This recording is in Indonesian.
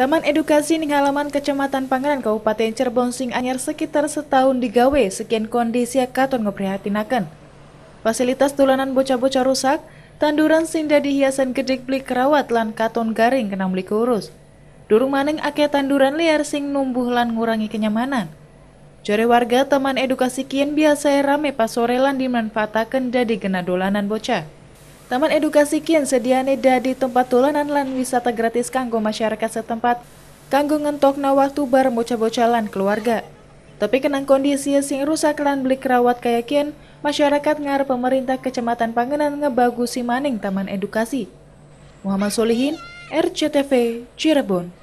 Taman Edukasi di halaman Kecamatan Pangeran Kabupaten Cirebon sing anyar sekitar setahun digawe sekian kondisi katon ngeprihatinaken. Fasilitas tulanan bocah-bocah rusak, tanduran sinda dihiasan hiasan gedik beli kerawat lan katon garing kena beli kurus. Durung maning akeh tanduran liar sing numbuh lan ngurangi kenyamanan. Jore warga Taman Edukasi kian biasa rame pas sore lan dimanfaataken jadi gena dolanan bocah. Taman Edukasi Kin sediane dadi tempat tulanan lan wisata gratis kanggo masyarakat setempat, kanggo ngentokna waktu bar bocah-bocah lan keluarga. Tapi kenang kondisi sing rusak lan beli kerawat kaya kian, masyarakat ngar pemerintah kecamatan Pangenan ngebagusi maning taman edukasi. Muhammad Solihin, RCTV, Cirebon.